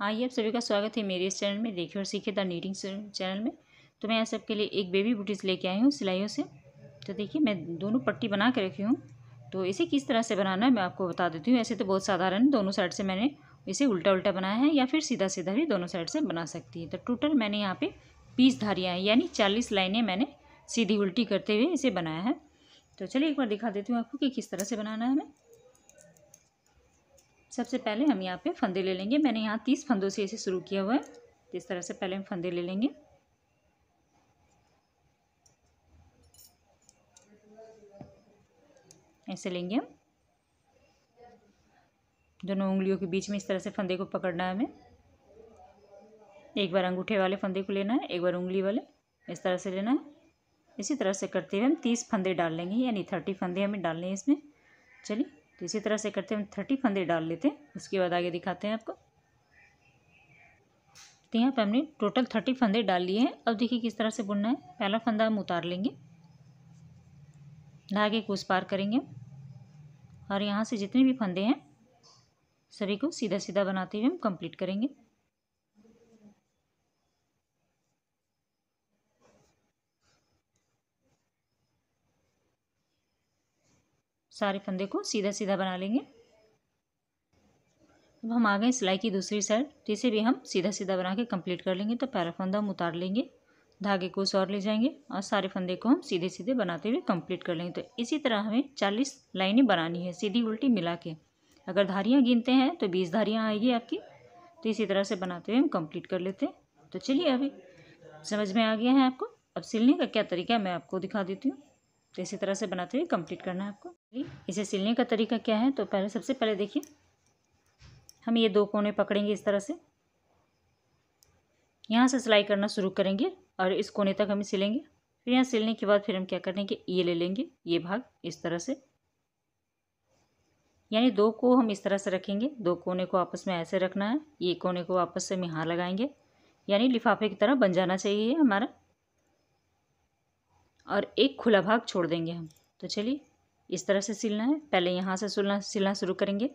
आइए हाँ, आप सभी का स्वागत है मेरे इस चैनल में देखिए और सीखे द नीटिंग चैनल में तो मैं यहाँ सबके लिए एक बेबी बुटीज लेके आई हूँ सिलाइयों से तो देखिए मैं दोनों पट्टी बना के रखी हूँ तो इसे किस तरह से बनाना है मैं आपको बता देती हूँ ऐसे तो बहुत साधारण दोनों साइड से मैंने इसे उल्टा उल्टा बनाया है या फिर सीधा सीधा भी दोनों साइड से बना सकती है तो टोटल मैंने यहाँ पर बीस धारियाँ हैं यानी चालीस लाइनें मैंने सीधी उल्टी करते हुए इसे बनाया है तो चलिए एक बार दिखा देती हूँ आपको कि किस तरह से बनाना है हमें सबसे पहले हम यहाँ पे फंदे ले लेंगे मैंने यहाँ तीस फंदों से इसे शुरू किया हुआ है इस तरह से पहले हम फंदे ले लेंगे ऐसे लेंगे हम दोनों उंगलियों के बीच में इस तरह से फंदे को पकड़ना है हमें एक बार अंगूठे वाले फंदे को लेना है एक बार उंगली वाले इस तरह से लेना है इसी तरह से करते हुए हम तीस फंदे डाल लेंगे यानी थर्टी फंदे हमें डालने हैं इसमें चलिए तो इसी तरह से करते हम थर्टी फंदे डाल लेते हैं उसके बाद आगे दिखाते हैं आपको तो यहाँ पर हमने टोटल थर्टी फंदे डाल लिए हैं अब देखिए किस तरह से बुनना है पहला फंदा हम उतार लेंगे धागे को उस पार करेंगे और यहाँ से जितने भी फंदे हैं सभी को सीधा सीधा बनाते हुए हम कंप्लीट करेंगे सारे फंदे को सीधा सीधा बना लेंगे अब हम आ गए सिलाई की दूसरी साइड जिसे भी हम सीधा सीधा बना के कंप्लीट कर लेंगे तो पैरा फंदा हम उतार लेंगे धागे को उस और ले जाएंगे और सारे फंदे को हम सीधे सीधे बनाते हुए कंप्लीट कर लेंगे तो इसी तरह हमें चालीस लाइनें बनानी है सीधी उल्टी मिला के अगर धारियाँ गिनते हैं तो बीस धारियाँ आएगी आपकी तो इसी तरह से बनाते हुए हम कंप्लीट कर लेते हैं तो चलिए अभी समझ में आ गया है आपको अब सिलने का क्या तरीका है मैं आपको दिखा देती हूँ तो इसी तरह से बनाते हुए कम्प्लीट करना है आपको इसे सिलने का तरीका क्या है तो पहले सबसे पहले देखिए हम ये दो कोने पकड़ेंगे इस तरह से यहाँ से सिलाई करना शुरू करेंगे और इस कोने तक हम सिलेंगे फिर यहाँ सिलने के बाद फिर हम क्या करेंगे ये ले लेंगे ये भाग इस तरह से यानी दो को हम इस तरह से रखेंगे दो कोने को आपस में ऐसे रखना है ये कोने को आपस से यहाँ लगाएंगे यानी लिफाफे की तरह बन जाना चाहिए हमारा और एक खुला भाग छोड़ देंगे हम तो चलिए इस तरह से सिलना है पहले यहाँ से सिलना सिलना शुरू करेंगे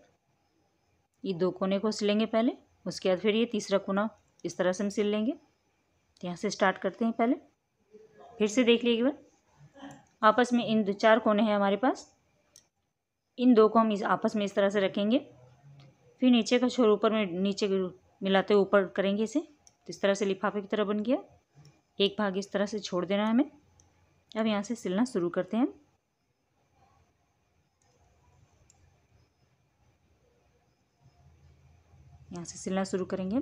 ये दो कोने को सिलेंगे पहले उसके बाद फिर ये तीसरा कोना इस तरह से हम सिल लेंगे तो यहाँ से स्टार्ट करते हैं पहले फिर से देख लीजिए एक बार आपस में इन दो चार कोने हैं हमारे पास इन दो को हम इस आपस में इस तरह से रखेंगे फिर नीचे का छोर ऊपर में नीचे मिलाते हुए ऊपर करेंगे इसे तो इस तरह से लिफाफे की तरह बन गया एक भाग इस तरह से छोड़ देना है हमें अब यहाँ से सिलना शुरू करते हैं यहाँ से सिलना शुरू करेंगे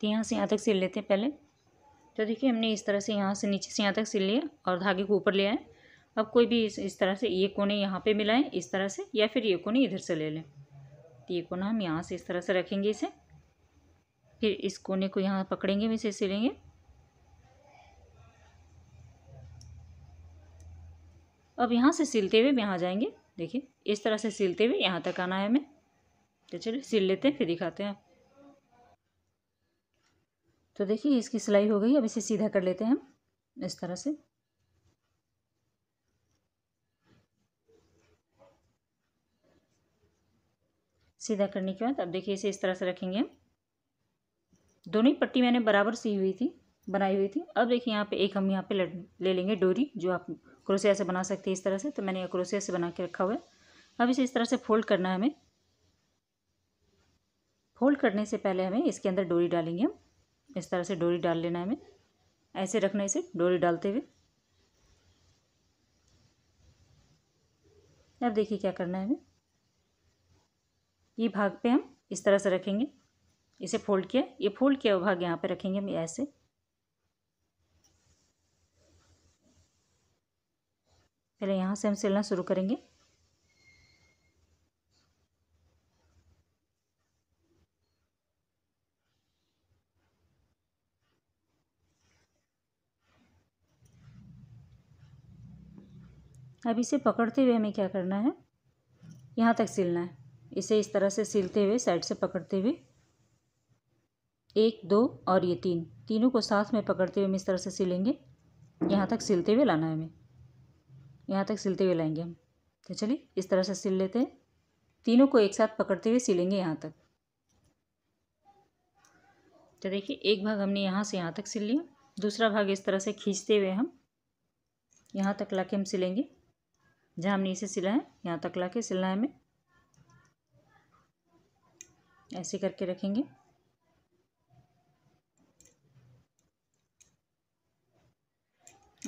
तो यहाँ से यहाँ तक सिल लेते हैं पहले तो देखिए हमने इस तरह से यहाँ से नीचे से यहाँ तक सिल लिया और धागे को ऊपर लिया है अब कोई भी इस, तरह से ये कोने यहाँ पे मिलाएं इस तरह से या फिर ये कोने इधर से ले लें तो ये कोना हम यहाँ से इस तरह से रखेंगे इसे फिर इस कोने को यहाँ पकड़ेंगे हम इसे सिलेंगे अब यहाँ से सिलते हुए यहाँ जाएंगे देखिए इस तरह से सिलते हुए यहाँ तक आना है हमें तो चलिए सिल लेते हैं फिर दिखाते हैं तो देखिए इसकी सिलाई हो गई अब इसे सीधा कर लेते हैं हम इस तरह से सीधा करने के बाद अब देखिए इसे इस तरह से रखेंगे दोनों ही पट्टी मैंने बराबर सी हुई थी बनाई हुई थी अब देखिए यहाँ पे एक हम यहाँ पे ले लेंगे डोरी जो आप क्रोसिया से बना सकते हैं इस तरह से तो मैंने क्रोसिया से बना के रखा हुआ है अब इसे इस तरह से फोल्ड करना है हमें फोल्ड करने से पहले हमें इसके अंदर डोरी डालेंगे हम इस तरह से डोरी डाल लेना है हमें ऐसे रखना है इसे डोरी डालते हुए अब देखिए क्या करना है हमें ये भाग पे हम इस तरह से रखेंगे इसे फोल्ड किया ये फोल्ड किया हुआ भाग यहाँ पे रखेंगे हम ऐसे पहले यहाँ से हम सिलना शुरू करेंगे अब इसे पकड़ते हुए हमें क्या करना है यहाँ तक सिलना है इसे इस तरह से सिलते हुए साइड से पकड़ते हुए एक दो और ये तीन तीनों को साथ में पकड़ते हुए हम इस तरह से सिलेंगे यहाँ तक सिलते हुए लाना है हमें यहाँ तक सिलते हुए लाएंगे हम तो चलिए इस तरह से सिल लेते हैं तीनों को एक साथ पकड़ते हुए सिलेंगे यहाँ तक तो देखिए एक भाग हमने यहाँ से यहाँ तक सिल लिया दूसरा भाग इस तरह से खींचते हुए हम यहाँ तक ला के हम सिलेंगे जहाँ हमने इसे सिला है यहाँ तक ला के सिलना है हमें ऐसे करके रखेंगे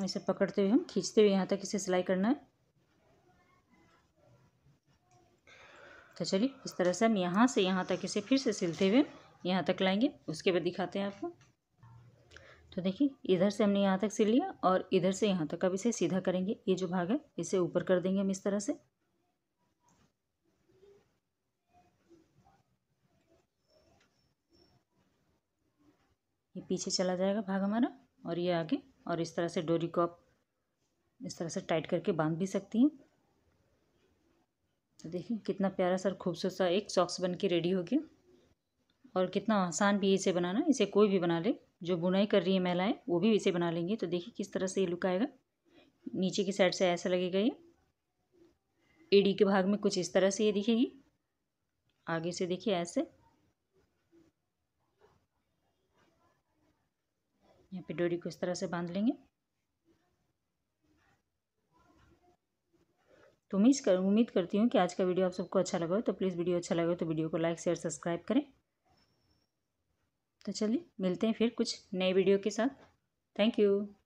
ऐसे पकड़ते हुए हम खींचते हुए यहाँ तक इसे सिलाई करना है तो चलिए इस तरह से हम यहाँ से यहाँ तक इसे फिर से सिलते हुए यहाँ तक लाएंगे उसके बाद दिखाते हैं आपको तो देखिए इधर से हमने यहाँ तक सिल लिया और इधर से यहाँ तक अब इसे सीधा करेंगे ये जो भाग है इसे ऊपर कर देंगे हम इस तरह से ये पीछे चला जाएगा भाग हमारा और ये आगे और इस तरह से डोरी को आप इस तरह से टाइट करके बांध भी सकती हैं तो देखिए कितना प्यारा सा खूबसूरत सा एक सॉक्स बन के रेडी हो गया और कितना आसान भी इसे बनाना इसे कोई भी बना ले जो बुनाई कर रही है महिलाएं वो भी इसे बना लेंगे तो देखिए किस तरह से ये लुक आएगा नीचे की साइड से ऐसा लगेगा ये एडी के भाग में कुछ इस तरह से ये दिखेगी आगे से देखिए ऐसे यहाँ पे डोरी को इस तरह से बांध लेंगे तो उम्मीद कर उम्मीद करती हूँ कि आज का वीडियो आप सबको अच्छा लगा हो तो प्लीज़ वीडियो अच्छा लगा हो तो वीडियो को लाइक शेयर सब्सक्राइब करें तो चलिए मिलते हैं फिर कुछ नए वीडियो के साथ थैंक यू